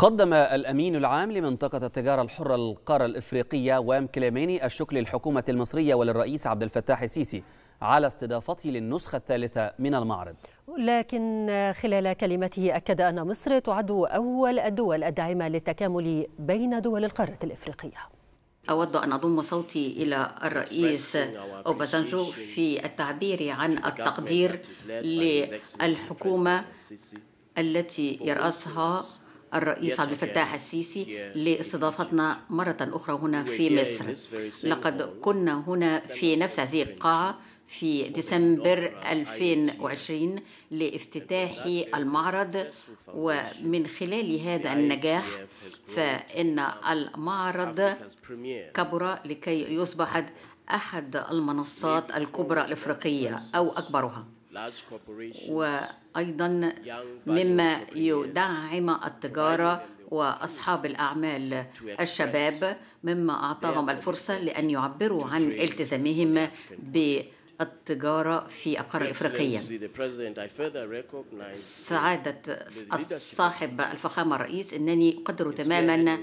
قدم الأمين العام لمنطقة التجارة الحرة للقارة الإفريقية وام كليماني الشكر للحكومة المصرية وللرئيس عبد الفتاح السيسي على استضافته للنسخة الثالثة من المعرض لكن خلال كلمته أكد أن مصر تعد أول الدول الداعمة للتكامل بين دول القارة الإفريقية أود أن أضم صوتي إلى الرئيس أوباسانجو في التعبير عن التقدير للحكومة التي يرأسها الرئيس عبد الفتاح السيسي لاستضافتنا مرة أخرى هنا في مصر لقد كنا هنا في نفس هذه القاعة في ديسمبر 2020 لافتتاح المعرض ومن خلال هذا النجاح فإن المعرض كبر لكي يصبح أحد المنصات الكبرى الإفريقية أو أكبرها وأيضا مما يدعم التجارة وأصحاب الأعمال الشباب مما أعطاهم الفرصة لأن يعبروا عن التزامهم ب التجارة في القارة الإفريقية سعادة صاحب الفخامة الرئيس أنني أقدر تماما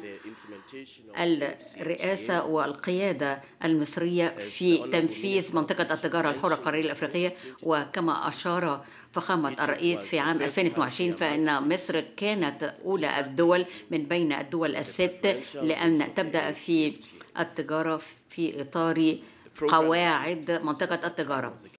الرئاسة والقيادة المصرية في تنفيذ منطقة التجارة الحرة القارية الأفريقية وكما أشار فخامة الرئيس في عام 2022 فإن مصر كانت أولى الدول من بين الدول الست لأن تبدأ في التجارة في إطار قواعد منطقة التجارة